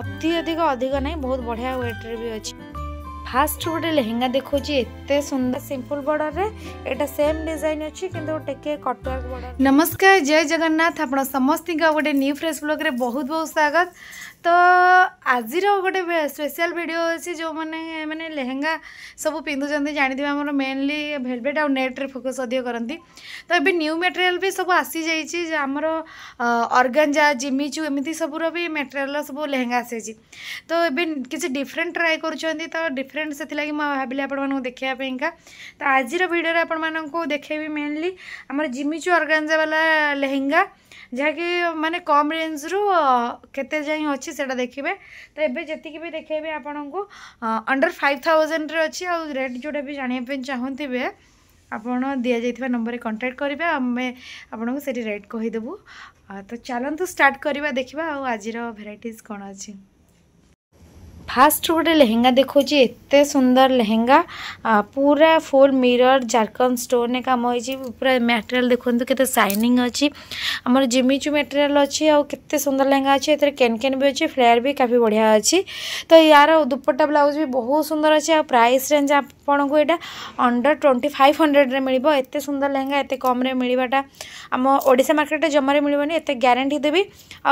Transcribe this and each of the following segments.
ଅତ୍ୟଧିକ ଅଧିକ ନାହିଁ ବହୁତ ବଢ଼ିଆ ୱେଟ୍ରେ ବି ଅଛି ଫାଷ୍ଟ ଗୋଟେ ଲେହେଙ୍ଗା ଦେଖାଉଛି ଏତେ ସୁନ୍ଦର ସିମ୍ପଲ ବର୍ଡରରେ ଏଇଟା ସେମ୍ ଡିଜାଇନ୍ ଅଛି କିନ୍ତୁ ଟିକେ କଟୱାର୍କ ବର୍ଡର ନମସ୍କାର ଜୟ ଜଗନ୍ନାଥ ଆପଣ ସମସ୍ତଙ୍କ ଗୋଟେ ନ୍ୟୁ ଫ୍ରେଶ୍ ବ୍ଲଗ୍ରେ ବହୁତ ବହୁତ ସ୍ୱାଗତ तो आज गोटे स्पेशल भिड अच्छे जो मैंने मैंने लेहंगा सब पिंधुं जानते हैं आम मेनली भेलभेट आट्रे फोकस अधिक करती तो ये न्यू मेटेरियाल भी सब आसी जामर अर्गंजा जिमिचू एम सब मेटेरियाल सब लेहंगा आसी तो ये किसी डिफरेन्ट ट्राए कर तो डिफरेन्ट से भाविली आपँक देखापी का तो आज भिडियो आपण मानक देखेबी मेनली आम जिमिचू अर्गांजा वाला लेहंगा ଯାହାକି ମାନେ କମ୍ ରେଞ୍ଜରୁ କେତେ ଯାଏଁ ଅଛି ସେଇଟା ଦେଖିବେ ତ ଏବେ ଯେତିକି ବି ଦେଖେଇବେ ଆପଣଙ୍କୁ ଅଣ୍ଡର୍ ଫାଇଭ୍ ଥାଉଜେଣ୍ଡରେ ଅଛି ଆଉ ରେଟ୍ ଯେଉଁଟା ବି ଜାଣିବା ପାଇଁ ଚାହୁଁଥିବେ ଆପଣ ଦିଆଯାଇଥିବା ନମ୍ବରରେ କଣ୍ଟାକ୍ଟ କରିବେ ଆମେ ଆପଣଙ୍କୁ ସେଠି ରେଟ୍ କହିଦେବୁ ତ ଚାଲନ୍ତୁ ଷ୍ଟାର୍ଟ କରିବା ଦେଖିବା ଆଉ ଆଜିର ଭେରାଇଟିଜ୍ କ'ଣ ଅଛି ଫାଷ୍ଟ ଗୋଟେ ଲେହେଙ୍ଗା ଦେଖାଉଛି ଏତେ ସୁନ୍ଦର ଲେହେଙ୍ଗା ପୁରା ଫୁଲ୍ ମିରର୍ ଜାର୍କନ୍ ଷ୍ଟୋନ୍ରେ କାମ ହେଇଛି ପୁରା ମ୍ୟାଟେରିଆଲ୍ ଦେଖନ୍ତୁ କେତେ ସାଇନିଂ ଅଛି ଆମର ଜିମିଚୁ ମ୍ୟାଟେରିଆଲ୍ ଅଛି ଆଉ କେତେ ସୁନ୍ଦର ଲେହେଙ୍ଗା ଅଛି ଏଥିରେ କେନ୍ କେନ୍ ବି ଅଛି ଫ୍ଲେୟାର୍ ବି କାଫି ବଢ଼ିଆ ଅଛି ତ ୟାର ଦୁପଟା ବ୍ଲାଉଜ୍ ବି ବହୁତ ସୁନ୍ଦର ଅଛି ଆଉ ପ୍ରାଇସ୍ ରେଞ୍ଜ ଆପଣଙ୍କୁ ଏଇଟା ଅଣ୍ଡର ଟ୍ୱେଣ୍ଟି ଫାଇଭ୍ ହଣ୍ଡ୍ରେଡ଼ରେ ମିଳିବ ଏତେ ସୁନ୍ଦର ଲେହେଙ୍ଗା ଏତେ କମ୍ରେ ମିଳିବାଟା ଆମ ଓଡ଼ିଶା ମାର୍କେଟରେ ଜମାରେ ମିଳିବନି ଏତେ ଗ୍ୟାରେଣ୍ଟି ଦେବି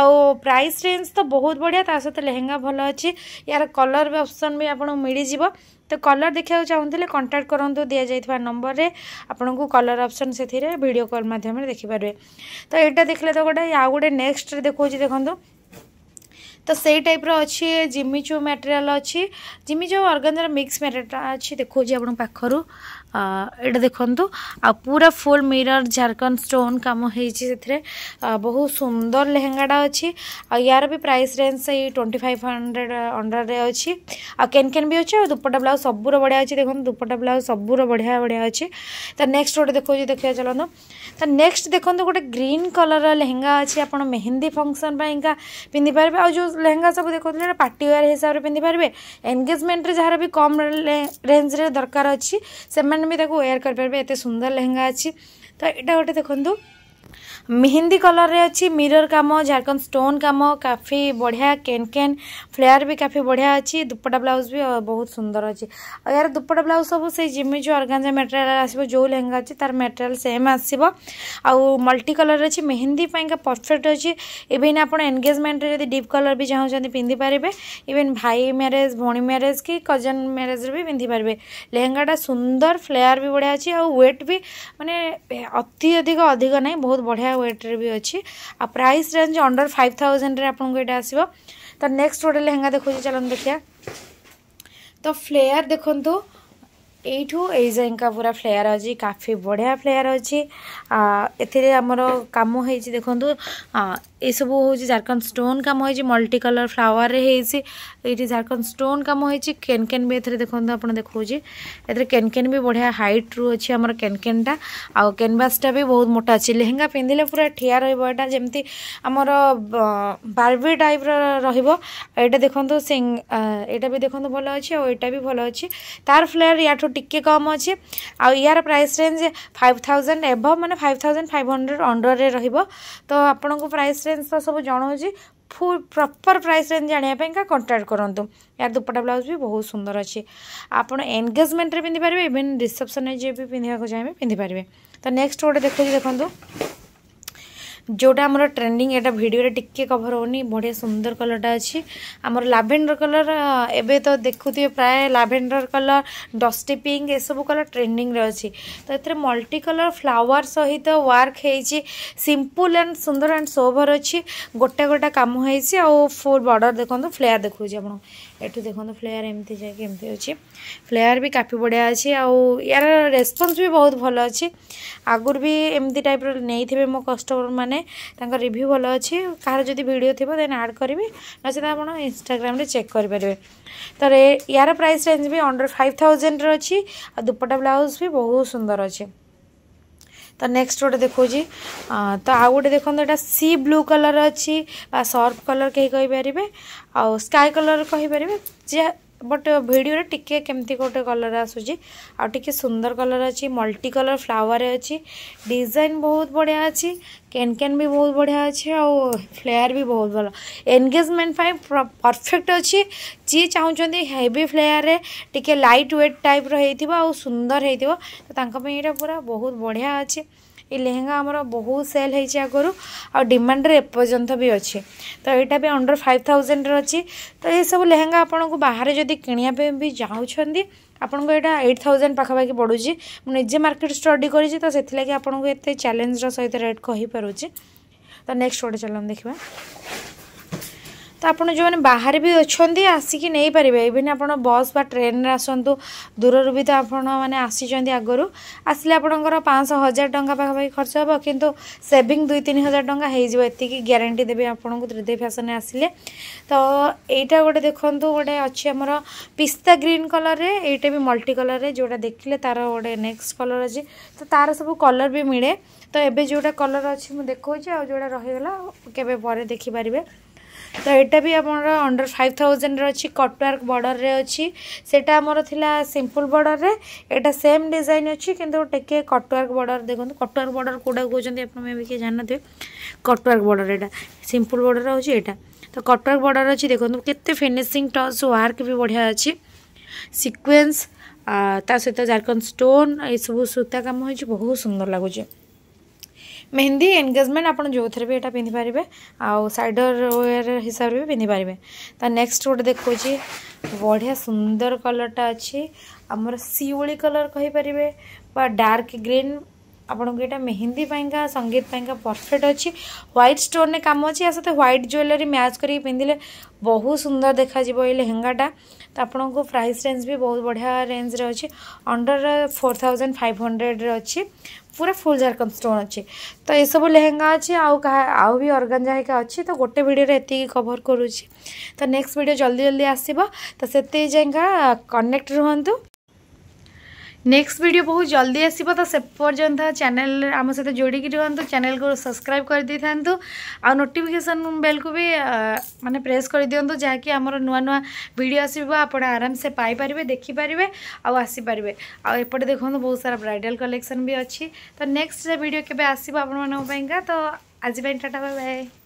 ଆଉ ପ୍ରାଇସ୍ ରେଞ୍ଜ ତ ବହୁତ ବଢ଼ିଆ ତା ସହିତ ଲେହେଙ୍ଗା ଭଲ ଅଛି ୟାର କଲର୍ ବି ଅପସନ୍ ବି ଆପଣଙ୍କୁ ମିଳିଯିବ ତ କଲର୍ ଦେଖିବାକୁ ଚାହୁଁଥିଲେ କଣ୍ଟାକ୍ଟ କରନ୍ତୁ ଦିଆଯାଇଥିବା ନମ୍ବରରେ ଆପଣଙ୍କୁ କଲର୍ ଅପସନ୍ ସେଥିରେ ଭିଡ଼ିଓ କଲ୍ ମାଧ୍ୟମରେ ଦେଖିପାରିବେ ତ ଏଇଟା ଦେଖିଲେ ତ ଗୋଟେ ଆଉ ଗୋଟେ ନେକ୍ସଟରେ ଦେଖାଉଛି ଦେଖନ୍ତୁ ତ ସେଇ ଟାଇପ୍ର ଅଛି ଜିମିଚୁ ମ୍ୟାଟେରିଆଲ୍ ଅଛି ଜିମିଚୁ ଅର୍ଗାନର ମିକ୍ସ ମ୍ୟାଟେରିଆଲ୍ ଅଛି ଦେଖାଉଛି ଆପଣଙ୍କ ପାଖରୁ এটা দেখন্তু আর পুরা ফুল মিরর ঝাড়খণ্ড স্টোন কাম হয়েছে সেথে বহু সুন্দর লেহেঙ্গাটা অছি আর ইয়ার বি প্রাইস রেঞ্জ সেই টোয়েন্টি ফাইভ হন্ড্রেড অন্ডর্রে অছি আর কেন কেন বি অছি আর দুপটা ব্লাউজ সবুর বড়িয়া অছি দেখুন দুপটা ব্লাউজ সবুর বড়িয়া বড়িয়া অছি তা নেক্সট গোটে দেখছি দেখা চলতো তা নেক্সট দেখুন গোটে গ্রিন কলর লেহেঙ্গা অছি আপনার মেহেন্দি ফংশন পাইকা পিঁধি পারবে আর যে লেহেঙ্গা সব দেখুন পার্টিওয়ার হিসাবে পিঁধি পারবে এনগেজমেন্টরে যার বি কম রেঞ্জরে দরকার অছি সেমানে ବି ତାକୁ ୱେୟାର୍ କରିପାରିବେ ଏତେ ସୁନ୍ଦର ଲେହେଙ୍ଗା ଅଛି ତ ଏଇଟା ଗୋଟେ ଦେଖନ୍ତୁ मेहंदी कलर रे अच्छी मिरर काम झारखंड स्टोन काम काफी बढ़िया केन केन फ्लेयर भी काफी बढ़िया अच्छी दुपटा ब्लाउज भी बहुत सुंदर अच्छी यार दुपटा ब्लाउज सब से जो अर्गांजा मेटेरियाल आसो जो लेहेंगा तार मेटेरियाल सेम आस मल्टी कलर अच्छी मेहंदी का परफेक्ट अच्छी इवेन आप एनगेजमेंट जब डीप कलर भी चाहते पिंधिपारे इवेन भाई म्यारेज भी म्यारेज कि कजन म्यारेज भी पिंधिपारे लेहंगाटा सुंदर फ्लेयर भी बढ़िया अच्छी आउ वेट भी मानने अति अधिक अधिक ना बहुत बढ़िया ୱେଟ୍ରେ ବି ଅଛି ଆଉ ପ୍ରାଇସ୍ ରେଞ୍ଜ ଅଣ୍ଡର ଫାଇଭ୍ ଥାଉଜେଣ୍ଡରେ ଆପଣଙ୍କୁ ଏଇଟା ଆସିବ ତ ନେକ୍ସଟ ଗୋଟେ ଲେହେଙ୍ଗା ଦେଖୁଛି ଚାଲନ୍ତୁ ଦେଖିବା ତ ଫ୍ଲେୟାର ଦେଖନ୍ତୁ এইଠୁ ଏଇ ଯାଇକା ପୁରା ଫ୍ଲେୟାର୍ ଅଛି କାଫି ବଢ଼ିଆ ଫ୍ଲେୟାର୍ ଅଛି ଏଥିରେ ଆମର କାମ ହେଇଛି ଦେଖନ୍ତୁ ଏସବୁ ହେଉଛି ଝାରଖଣ୍ଡ ଷ୍ଟୋନ୍ କାମ ହେଇଛି ମଲ୍ଟି କଲର୍ ଫ୍ଲାୱାର୍ରେ ହେଇଛି ଏଇଠି ଝାରଖଣ୍ଡ ଷ୍ଟୋନ୍ କାମ ହେଇଛି କେନକେନ୍ ବି ଏଥିରେ ଦେଖନ୍ତୁ ଆପଣ ଦେଖାଉଛି ଏଥିରେ କେନକେନ୍ ବି ବଢ଼ିଆ ହାଇଟ୍ରୁ ଅଛି ଆମର କେନକେନ୍ଟା ଆଉ କ୍ୟାନଭାସ୍ଟା ବି ବହୁତ ମୋଟା ଅଛି ଲେହେଙ୍ଗା ପିନ୍ଧିଲେ ପୁରା ଠିଆ ରହିବ ଏଇଟା ଯେମିତି ଆମର ବାର୍ବି ଟାଇପ୍ର ରହିବ ଏଇଟା ଦେଖନ୍ତୁ ଏଇଟା ବି ଦେଖନ୍ତୁ ଭଲ ଅଛି ଆଉ ଏଇଟା ବି ଭଲ ଅଛି ତାର ଫ୍ଲେୟାର୍ ୟାଠୁ টিকে কম অছি আয়ার প্রাইস রেঞ্জ ফাইভ থাউজেন্ড এভভ মানে ফাইভ থাউজেন্ড ফাইভ হন্ড্রেড অন্ডর্রে রহব তো আপনার প্রাইস রেঞ্জ তো সব জনাওছি ফুল ପ୍ରପର୍ ପ୍ରାଇସ୍ ରେଞ୍ଜ ଜାଣିବା ପାଇଁକା କଣ୍ଟାକ୍ଟ କରନ୍ତୁ ୟାର ଦୁପଟା ବ୍ଲାଉଜ୍ ବି ବହୁତ ସୁନ୍ଦର ଅଛି ଆପଣ ଏନ୍ଗେଜମେଣ୍ଟରେ ପିନ୍ଧିପାରିବେ ଇଭିନ୍ ରିସେପ୍ସନ୍ରେ ଯିଏ ବି ପିନ୍ଧିବାକୁ ଚାହିଁବେ ପିନ୍ଧିପାରିବେ ତ ନେକ୍ସଟ ଗୋଟେ ଦେଖୁଛି ଦେଖନ୍ତୁ যেটা আমার ট্রেন্ডিং এটা ভিডিওরে টিকি কভর হোনি বড়িয়া সুন্দর কলরটা আছে আমার লাভেন্ডর কলর এবে তো দেখুবে প্রায় লাভেন্ডর কলর ডস্টি পিঙ্ক এসব কলর ট্রেন্ডিংরে অছি তো এতে মল্টি কলর ফ্লাওয়ার সহিত ওয়ার্ক হয়েছে সিম্পল আন্ড সুন্দর আন্ড সোভর অছি গোটা গোটা কাম হয়েছে আও ফুল বর্ডর দেখুন ফ্লেয়ার দেখুছি আপনার এটু দেখুন ফ্লেয়ার এমতি যাকে এমতি অছি ফ্লেয়ার বি কাফি বড়িয়া আছে আও ইয়ার রেসপন্স বি বহুত ভালো আছে আগুর বি এমতি টাইপর নেইথিবে মো কষ্টমর মানে ମାନେ ତାଙ୍କ ରିଭ୍ୟୁ ଭଲ ଅଛି କାହାର ଯଦି ଭିଡ଼ିଓ ଥିବ ଦେନ୍ ଆଡ଼୍ କରିବି ନଚେତ ଆପଣ ଇନଷ୍ଟାଗ୍ରାମରେ ଚେକ୍ କରିପାରିବେ ତ ୟାର ପ୍ରାଇସ୍ ରେଞ୍ଜ ବି ଅଣ୍ଡର ଫାଇଭ୍ ଥାଉଜେଣ୍ଡର ଅଛି ଆଉ ଦୁପଟା ବ୍ଲାଉଜ୍ ବି ବହୁତ ସୁନ୍ଦର ଅଛି ତ ନେକ୍ସଟ ଗୋଟେ ଦେଖାଉଛି ତ ଆଉ ଗୋଟେ ଦେଖନ୍ତୁ ଏଇଟା ସି ବ୍ଲୁ କଲର୍ ଅଛି ବା ସର୍ଫ କଲର୍ କେହି କହିପାରିବେ ଆଉ ସ୍କାଏ କଲର୍ କହିପାରିବେ ଯେ ବଟ୍ ଭିଡ଼ିଓରେ ଟିକିଏ କେମିତି ଗୋଟେ କଲର୍ ଆସୁଛି ଆଉ ଟିକିଏ ସୁନ୍ଦର କଲର୍ ଅଛି ମଲ୍ଟି କଲର୍ ଫ୍ଲାୱାର୍ ଅଛି ଡିଜାଇନ୍ ବହୁତ ବଢ଼ିଆ ଅଛି କେନ୍ କେନ୍ ବି ବହୁତ ବଢ଼ିଆ ଅଛି ଆଉ ଫ୍ଲେୟାର୍ ବି ବହୁତ ଭଲ ଏନ୍ଗେଜମେଣ୍ଟ ପାଇଁ ପରଫେକ୍ଟ ଅଛି ଯିଏ ଚାହୁଁଛନ୍ତି ହେଭି ଫ୍ଲେୟାର୍ରେ ଟିକିଏ ଲାଇଟ୍ ୱେଟ୍ ଟାଇପ୍ର ହେଇଥିବ ଆଉ ସୁନ୍ଦର ହେଇଥିବ ତ ତାଙ୍କ ପାଇଁ ଏଇଟା ପୁରା ବହୁତ ବଢ଼ିଆ ଅଛି এই লেহেঙ্গা আমার বহুত সেল হয়েছে আগর আিমাণ্ডরে এপর্যন্ত বি অছে তো এইটা বি অন্ডর ফাইভ থাউজেন্ডর অছি তো এইসব লেহেঙ্গা আপনার বাহারে যদি কিনা বি চাহুমান ଆପଣଙ୍କୁ ଏଇଟା ଏଇଟ୍ ଥାଉଜେଣ୍ଡ ପାଖାପାଖି ପଡ଼ୁଛି ମୁଁ ନିଜେ ମାର୍କେଟ୍ ଷ୍ଟଡ଼ି କରିଛି ତ ସେଥିଲାଗି ଆପଣଙ୍କୁ ଏତେ ଚ୍ୟାଲେଞ୍ଜର ସହିତ ରେଟ୍ କହିପାରୁଛି ତ ନେକ୍ସଟ ଗୋଟେ ଚାଲନ୍ତୁ ଦେଖିବା ତ ଆପଣ ଯେଉଁମାନେ ବାହାରେ ବି ଅଛନ୍ତି ଆସିକି ନେଇପାରିବେ ଇଭିନ୍ ଆପଣ ବସ୍ ବା ଟ୍ରେନ୍ରେ ଆସନ୍ତୁ ଦୂରରୁ ବି ତ ଆପଣମାନେ ଆସିଛନ୍ତି ଆଗରୁ ଆସିଲେ ଆପଣଙ୍କର ପାଞ୍ଚଶହ ହଜାର ଟଙ୍କା ପାଖାପାଖି ଖର୍ଚ୍ଚ ହେବ କିନ୍ତୁ ସେଭିଂ ଦୁଇ ତିନି ହଜାର ଟଙ୍କା ହେଇଯିବ ଏତିକି ଗ୍ୟାରେଣ୍ଟି ଦେବି ଆପଣଙ୍କୁ ତ୍ରିଦେବୀ ଫ୍ୟାସନ୍ରେ ଆସିଲେ ତ ଏଇଟା ଗୋଟେ ଦେଖନ୍ତୁ ଗୋଟେ ଅଛି ଆମର ପିସ୍ତା ଗ୍ରୀନ୍ କଲର୍ରେ ଏଇଟା ବି ମଲ୍ଟି କଲର୍ରେ ଯେଉଁଟା ଦେଖିଲେ ତାର ଗୋଟେ ନେକ୍ସଟ କଲର୍ ଅଛି ତ ତାର ସବୁ କଲର୍ ବି ମିଳେ ତ ଏବେ ଯେଉଁଟା କଲର୍ ଅଛି ମୁଁ ଦେଖାଉଛି ଆଉ ଯେଉଁଟା ରହିଗଲା କେବେ ପରେ ଦେଖିପାରିବେ ତ ଏଇଟା ବି ଆମର ଅଣ୍ଡର ଫାଇଭ୍ ଥାଉଜେଣ୍ଡରେ ଅଛି କଟ୍ ୱାର୍କ ବର୍ଡ଼ର୍ରେ ଅଛି ସେଇଟା ଆମର ଥିଲା ସିମ୍ପୁଲ୍ ବର୍ଡ଼ର୍ରେ ଏଇଟା ସେମ୍ ଡିଜାଇନ୍ ଅଛି କିନ୍ତୁ ଟିକେ କଟ୍ ୱାର୍କ ବର୍ଡ଼ର୍ ଦେଖନ୍ତୁ କଟ୍ ୱାର୍କ ବର୍ଡ଼ର୍ କେଉଁଟା କହୁଛନ୍ତି ଆପଣମାନେ ବି କିଏ ଜାଣିନଥିବେ କଟ୍ ୱାର୍କ ବର୍ଡ଼ର୍ ଏଇଟା ସିମ୍ପୁଲ୍ ବର୍ଡ଼ର୍ ହେଉଛି ଏଇଟା ତ କଟ୍ ୱାର୍କ ବର୍ଡ଼ର୍ ଅଛି ଦେଖନ୍ତୁ କେତେ ଫିନିସିଂ ଟଚ୍ ୱାର୍କ ବି ବଢ଼ିଆ ଅଛି ସିକ୍ୱେନ୍ସ ତା ସହିତ ଜାର୍କନ୍ ଷ୍ଟୋନ୍ ଏସବୁ ସୂତା କାମ ହେଇଛି ବହୁତ ସୁନ୍ଦର ଲାଗୁଛି मेहंदी एनगेजमेंट आप जो थे भी यहाँ पिंधिपर आउ सडर वेयर हिसाब से भी पिंधिपारे तो नेक्स्ट गोटे देखिए बढ़िया सुंदर कलरटा अच्छी आमर सीओली कलर कहीपर डार्क ग्रीन आपको यहाँ मेहंदी का संगीत का परफेक्ट अच्छी ह्वैट स्टोन ने काम अच्छी सहित ह्वैट ज्वेलरी मैच करके पिंधे बहुत सुंदर देखा ये लेहंगाटा तो आपको प्राइस रेंज भी बहुत बढ़िया रेंज रे अच्छे under four thousand five hundred रही पूरा फुल झारक स्टोन अच्छे तो यह सब लेहंगा अच्छे आउ भी अर्गंजा हेका अच्छे तो गोटे भिडियो एतिक कभर करुच्ची तो नेक्स्ट भिड जल्दी जल्दी आसो तो से जैका कनेक्ट रुंतु নেক্সট ভিডিও বহুত জলদি আসব তো সে পর্যন্ত চ্যানেল আমার সাথে যোড়িকি রুহতু চ্যানেলকে সবসক্রাইব করে দিয়েথান্তু আর নোটিফিকেসন বেলকু বি মানে প্রেস করে দিও যাকি আমার নূয়া নূয়া ভিডিও আসব আপনার আরামসে পাইপারে দেখিপারে আসিপারে আপটে দেখুন বহু সারা ব্রাইডাল কলেকশন বি অ তো নেক্সট ভিডিও কেবে আসব আপনার তো আজ টাটা বাই বাই